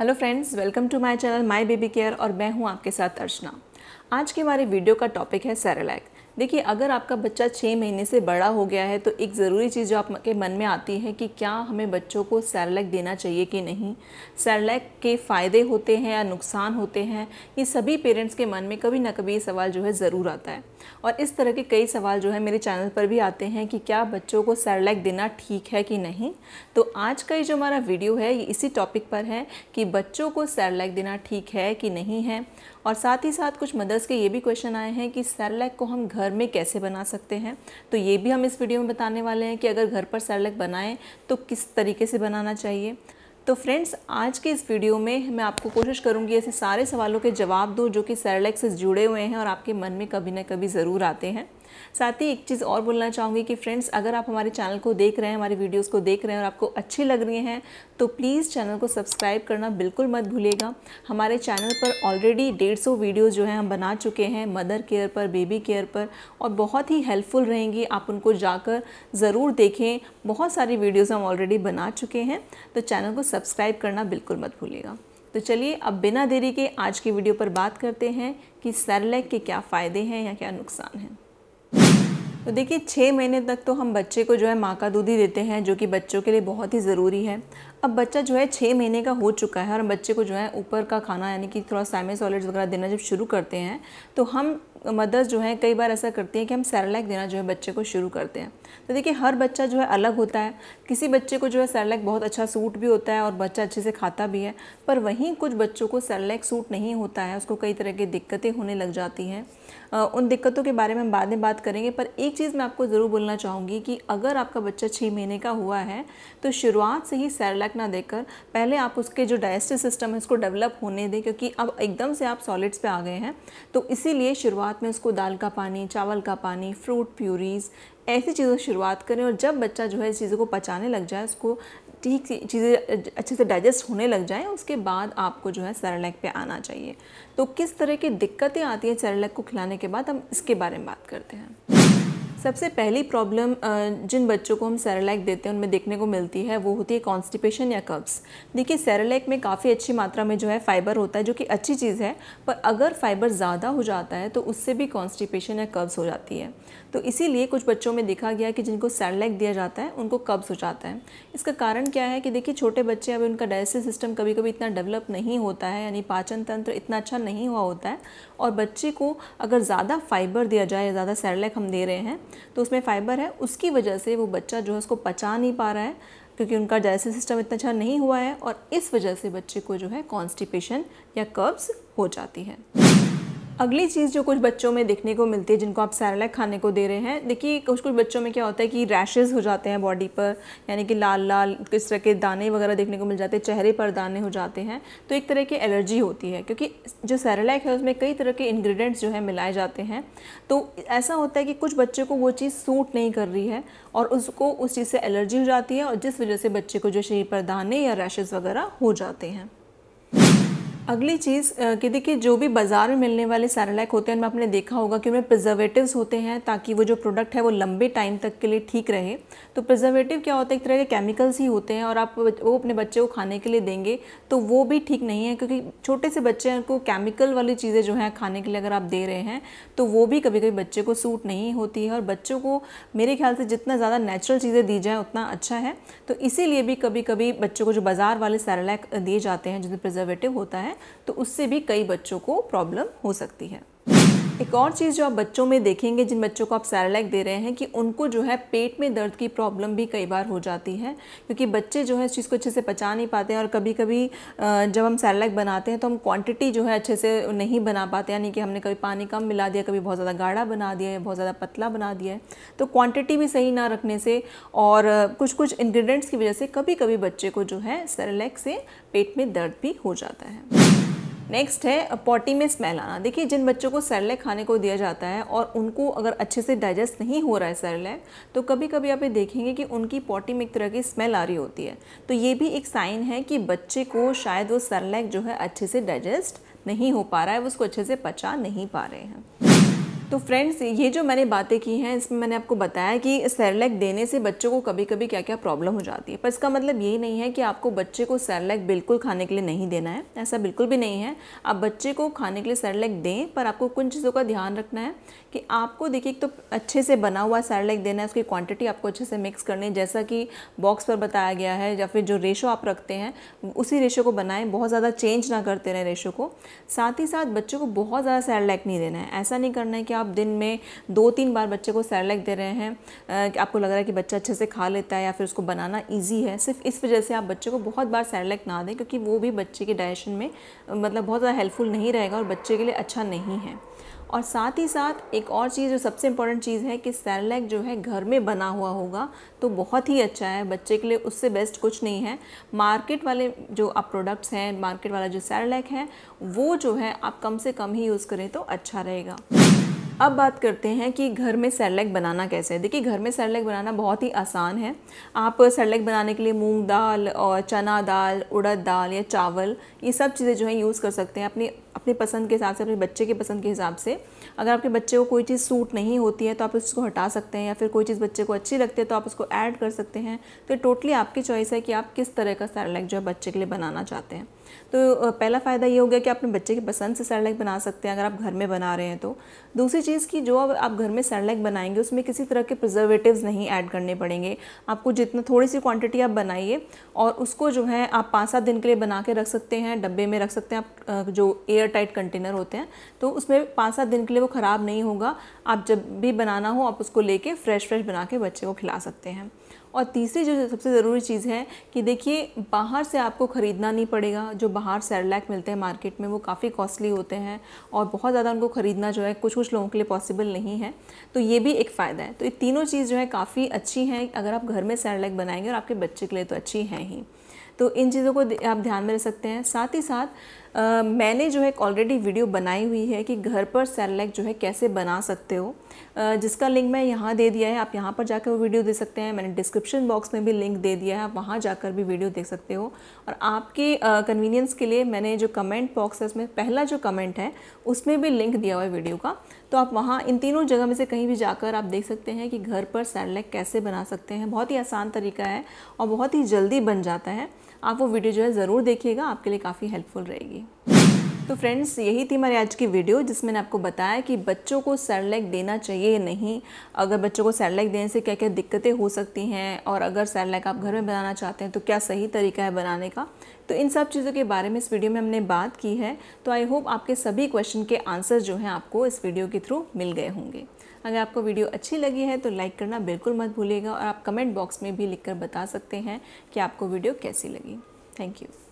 hello friends welcome to my channel my baby care और मैं हूं आपके साथ अर्चना आज के हमारे वीडियो का टॉपिक है सेरेलैक देखिए अगर आपका बच्चा छः महीने से बड़ा हो गया है तो एक ज़रूरी चीज़ जो आपके मन में आती है कि क्या हमें बच्चों को सैरलैक देना चाहिए कि नहीं सैरलैक के फ़ायदे होते हैं या नुकसान होते हैं ये सभी पेरेंट्स के मन में कभी ना कभी ये सवाल जो है ज़रूर आता है और इस तरह के कई सवाल जो है मेरे चैनल पर भी आते हैं कि क्या बच्चों को सैरलैक देना ठीक है कि नहीं तो आज का ये जो हमारा वीडियो है ये इसी टॉपिक पर है कि बच्चों को सैरलैक देना ठीक है कि नहीं है और साथ ही साथ कुछ मदर्स के ये भी क्वेश्चन आए हैं कि सैरलैक को हम घर में कैसे बना सकते हैं तो ये भी हम इस वीडियो में बताने वाले हैं कि अगर घर पर सैरलैक बनाएं तो किस तरीके से बनाना चाहिए तो फ्रेंड्स आज के इस वीडियो में मैं आपको कोशिश करूंगी ऐसे सारे सवालों के जवाब दूँ जो कि सैरलेक्स से जुड़े हुए हैं और आपके मन में कभी ना कभी ज़रूर आते हैं साथ ही एक चीज़ और बोलना चाहूँगी कि फ्रेंड्स अगर आप हमारे चैनल को देख रहे हैं हमारे वीडियोज़ को देख रहे हैं और आपको अच्छी लग रही हैं तो प्लीज़ चैनल को सब्सक्राइब करना बिल्कुल मत भूलिएगा हमारे चैनल पर ऑलरेडी डेढ़ सौ वीडियोज़ जो हैं हम बना चुके हैं मदर केयर पर बेबी केयर पर और बहुत ही हेल्पफुल रहेंगी आप उनको जाकर ज़रूर देखें बहुत सारी वीडियोज़ हम ऑलरेडी बना चुके हैं तो चैनल को सब्सक्राइब करना बिल्कुल मत भूलिएगा तो चलिए अब बिना देरी के आज की वीडियो पर बात करते हैं कि सैरलैक के क्या फ़ायदे हैं या क्या नुकसान हैं तो देखिए छः महीने तक तो हम बच्चे को जो है माँ का दूध ही देते हैं जो कि बच्चों के लिए बहुत ही ज़रूरी है अब बच्चा जो है छः महीने का हो चुका है और बच्चे को जो है ऊपर का खाना यानी कि थोड़ा सैमे सॉलिड्स वगैरह देना जब शुरू करते हैं तो हम मदर्स जो हैं कई बार ऐसा करती हैं कि हम सैरलैक देना जो है बच्चे को शुरू करते हैं तो देखिए हर बच्चा जो है अलग होता है किसी बच्चे को जो है सैरलैक बहुत अच्छा सूट भी होता है और बच्चा अच्छे से खाता भी है पर वहीं कुछ बच्चों को सैरलैक सूट नहीं होता है उसको कई तरह की दिक्कतें होने लग जाती हैं उन दिक्कतों के बारे में हम बाद में बात करेंगे पर एक चीज़ मैं आपको ज़रूर बोलना चाहूँगी कि अगर आपका बच्चा छः महीने का हुआ है तो शुरुआत से ही सैरलैक ना देकर पहले आप उसके जो डाइजेस्टिव सिस्टम है उसको डेवलप होने दें क्योंकि अब एकदम से आप सॉलिड्स पर आ गए हैं तो इसीलिए शुरुआत शुरुआत में उसको दाल का पानी चावल का पानी फ्रूट प्यूरीज़ ऐसी चीज़ों से शुरुआत करें और जब बच्चा जो है इस चीज़ों को पचाने लग जाए उसको ठीक चीज़ें अच्छे से डाइजेस्ट होने लग जाए उसके बाद आपको जो है सैरलैक पे आना चाहिए तो किस तरह की दिक्कतें आती हैं सैरलैक को खिलाने के बाद हम इसके बारे में बात करते हैं सबसे पहली प्रॉब्लम जिन बच्चों को हम सेरेलैक देते हैं उनमें देखने को मिलती है वो होती है कॉन्स्टिपेशन या कब्स देखिए सेरेलैक में काफ़ी अच्छी मात्रा में जो है फाइबर होता है जो कि अच्छी चीज़ है पर अगर फाइबर ज़्यादा हो जाता है तो उससे भी कॉन्स्टिपेशन या कब्स हो जाती है तो इसीलिए कुछ बच्चों में देखा गया कि जिनको सेरेलैक दिया जाता है उनको कब्ज हो जाता है इसका कारण क्या है कि देखिए छोटे बच्चे अभी उनका डायजेस्टिव सिस्टम कभी कभी इतना डेवलप नहीं होता है यानी पाचन तंत्र इतना अच्छा नहीं हुआ होता है और बच्चे को अगर ज़्यादा फाइबर दिया जाए ज़्यादा सेरेलैक हम दे रहे हैं तो उसमें फाइबर है उसकी वजह से वो बच्चा जो है उसको पचा नहीं पा रहा है क्योंकि उनका डायजेस्टिव सिस्टम इतना अच्छा नहीं हुआ है और इस वजह से बच्चे को जो है कॉन्स्टिपेशन या कब्ज़ हो जाती है अगली चीज़ जो कुछ बच्चों में देखने को मिलती है जिनको आप सैरलैक खाने को दे रहे हैं देखिए कुछ कुछ बच्चों में क्या होता है कि रैशेज़ हो जाते हैं बॉडी पर यानी कि लाल लाल किस तरह के दाने वगैरह देखने को मिल जाते हैं चेहरे पर दाने हो जाते हैं तो एक तरह की एलर्जी होती है क्योंकि जो सैरलैक है उसमें कई तरह के इन्ग्रीडियंट्स जो है मिलाए जाते हैं तो ऐसा होता है कि कुछ बच्चे को वो चीज़ सूट नहीं कर रही है और उसको उस चीज़ से एलर्जी हो जाती है और जिस वजह से बच्चे को जो शरीर पर दाने या रैशेज़ वगैरह हो जाते हैं अगली चीज़ कि देखिए जो भी बाज़ार में मिलने वाले सैरेलैक होते हैं उनमें आपने देखा होगा कि उनमें प्रिजर्वेटिव्स होते हैं ताकि वो जो प्रोडक्ट है वो लंबे टाइम तक के लिए ठीक रहे तो प्रिजर्वेटिव क्या होता है एक तरह के केमिकल्स ही होते हैं और आप वो अपने बच्चे को खाने के लिए देंगे तो वो भी ठीक नहीं है क्योंकि छोटे से बच्चे को केमिकल वाली चीज़ें जो हैं खाने के लिए अगर आप दे रहे हैं तो वो भी कभी कभी बच्चे को सूट नहीं होती है और बच्चों को मेरे ख्याल से जितना ज़्यादा नेचुरल चीज़ें दी जाएँ उतना अच्छा है तो इसीलिए भी कभी कभी बच्चों को जो बाज़ार वाले सैरेलैक दिए जाते हैं जिसमें प्रिजर्वेटिव होता है तो उससे भी कई बच्चों को प्रॉब्लम हो सकती है एक और चीज़ जो आप बच्चों में देखेंगे जिन बच्चों को आप सैरेलैक दे रहे हैं कि उनको जो है पेट में दर्द की प्रॉब्लम भी कई बार हो जाती है क्योंकि बच्चे जो है इस चीज़ को अच्छे से पचा नहीं पाते हैं और कभी कभी जब हम सैरेलैक बनाते हैं तो हम क्वांटिटी जो है अच्छे से नहीं बना पाते यानी कि हमने कभी पानी कम मिला दिया कभी बहुत ज़्यादा गाढ़ा बना दिया है बहुत ज़्यादा पतला बना दिया है तो क्वान्टिटी भी सही ना रखने से और कुछ कुछ इन्ग्रीडियंट्स की वजह से कभी कभी बच्चे को जो है सैरेलैक से पेट में दर्द भी हो जाता है नेक्स्ट है पॉटी में स्मेल आना देखिए जिन बच्चों को सैरले खाने को दिया जाता है और उनको अगर अच्छे से डाइजेस्ट नहीं हो रहा है सैरले तो कभी कभी आप ये देखेंगे कि उनकी पॉटी में एक तरह की स्मेल आ रही होती है तो ये भी एक साइन है कि बच्चे को शायद वो सैरलैक जो है अच्छे से डाइजेस्ट नहीं हो पा रहा है वो उसको अच्छे से पचा नहीं पा रहे हैं तो फ्रेंड्स ये जो मैंने बातें की हैं इसमें मैंने आपको बताया कि सैरलैक देने से बच्चों को कभी कभी क्या क्या प्रॉब्लम हो जाती है पर इसका मतलब ये नहीं है कि आपको बच्चे को सैरलैक बिल्कुल खाने के लिए नहीं देना है ऐसा बिल्कुल भी नहीं है आप बच्चे को खाने के लिए सैरलैक दें पर आपको कुछ चीज़ों का ध्यान रखना है कि आपको देखिए तो अच्छे से बना हुआ सैरलैक देना है उसकी क्वान्टिटी आपको अच्छे से मिक्स करनी है जैसा कि बॉक्स पर बताया गया है या फिर जो रेशो आप रखते हैं उसी रेशो को बनाएं बहुत ज़्यादा चेंज ना करते रहें रेशो को साथ ही साथ बच्चों को बहुत ज़्यादा सैरलैक नहीं देना है ऐसा नहीं करना है कि आप दिन में दो तीन बार बच्चे को सैरलैक दे रहे हैं आपको लग रहा है कि बच्चा अच्छे से खा लेता है या फिर उसको बनाना ईजी है सिर्फ इस वजह से आप बच्चे को बहुत बार सैरलैक ना दें क्योंकि वो भी बच्चे के डाइजेशन में मतलब बहुत ज़्यादा हेल्पफुल नहीं रहेगा और बच्चे के लिए अच्छा नहीं है और साथ ही साथ एक और चीज़ जो सबसे इम्पॉर्टेंट चीज़ है कि सैरलैक जो है घर में बना हुआ होगा तो बहुत ही अच्छा है बच्चे के लिए उससे बेस्ट कुछ नहीं है मार्केट वाले जो आप प्रोडक्ट्स हैं मार्केट वाला जो सैरलैक है वो जो है आप कम से कम ही यूज़ करें तो अच्छा रहेगा अब बात करते हैं कि घर में सैरलैक बनाना कैसे है देखिए घर में सैरलैक बनाना बहुत ही आसान है आप सैरलैक बनाने के लिए मूंग दाल और चना दाल उड़द दाल या चावल ये सब चीज़ें जो है यूज़ कर सकते हैं अपनी अपने पसंद के हिसाब से अपने बच्चे के पसंद के हिसाब से अगर आपके बच्चे को कोई चीज़ सूट नहीं होती है तो आप उसको हटा सकते हैं या फिर कोई चीज़ बच्चे को अच्छी लगती है तो आप उसको ऐड कर सकते हैं तो टोटली आपकी चॉइस है कि आप किस तरह का सैरलैक जो है बच्चे के लिए बनाना चाहते हैं तो पहला फ़ायदा ये हो गया कि आप अपने बच्चे की पसंद से सैरलैक बना सकते हैं अगर आप घर में बना रहे हैं तो दूसरी चीज़ की जो आप घर में सैरलैक बनाएंगे उसमें किसी तरह के प्रिजर्वेटिव नहीं ऐड करने पड़ेंगे आपको जितना थोड़ी सी क्वान्टिटी आप बनाइए और उसको जो है आप पाँच सात दिन के लिए बना के रख सकते हैं डब्बे में रख सकते हैं आप जो एयर एयरटाइट कंटेनर होते हैं तो उसमें पाँच सात दिन के लिए वो ख़राब नहीं होगा आप जब भी बनाना हो आप उसको लेके फ्रेश फ्रेश बना के बच्चे को खिला सकते हैं और तीसरी जो सबसे ज़रूरी चीज़ है कि देखिए बाहर से आपको ख़रीदना नहीं पड़ेगा जो बाहर सैरलैक मिलते हैं मार्केट में वो काफ़ी कॉस्टली होते हैं और बहुत ज़्यादा उनको ख़रीदना जो है कुछ कुछ लोगों के लिए पॉसिबल नहीं है तो ये भी एक फ़ायदा है तो ये तीनों चीज़ जो है काफ़ी अच्छी हैं अगर आप घर में सैरलैक बनाएंगे और आपके बच्चे के लिए तो अच्छी हैं ही तो इन चीज़ों को आप ध्यान में रख सकते हैं साथ ही साथ मैंने जो है ऑलरेडी वीडियो बनाई हुई है कि घर पर सेरेलैक जो है कैसे बना सकते हो जिसका लिंक मैं यहाँ दे दिया है आप यहाँ पर जाकर वो वीडियो दे सकते हैं मैंने डिस्क्रिप्शन बॉक्स में भी लिंक दे दिया है आप वहाँ जाकर भी वीडियो देख सकते हो और आपके कन्वीनियंस के लिए मैंने जो कमेंट बॉक्स है उसमें पहला जो कमेंट है उसमें भी लिंक दिया हुआ है वीडियो का तो आप वहाँ इन तीनों जगह में से कहीं भी जाकर आप देख सकते हैं कि घर पर सेरेलैक कैसे बना सकते हैं बहुत ही आसान तरीका है और बहुत ही जल्दी बन जाता है आप वो वीडियो जो है ज़रूर देखिएगा आपके लिए काफ़ी हेल्पफुल रहेगी तो फ्रेंड्स यही थी हमारी आज की वीडियो जिसमें मैंने आपको बताया कि बच्चों को सैटेलाइट देना चाहिए या नहीं अगर बच्चों को सैटेलाइट देने से क्या क्या दिक्कतें हो सकती हैं और अगर सैटेलाइट आप घर में बनाना चाहते हैं तो क्या सही तरीका है बनाने का तो इन सब चीज़ों के बारे में इस वीडियो में हमने बात की है तो आई होप आपके सभी क्वेश्चन के आंसर जो हैं आपको इस वीडियो के थ्रू मिल गए होंगे अगर आपको वीडियो अच्छी लगी है तो लाइक करना बिल्कुल मत भूलिएगा और आप कमेंट बॉक्स में भी लिखकर बता सकते हैं कि आपको वीडियो कैसी लगी थैंक यू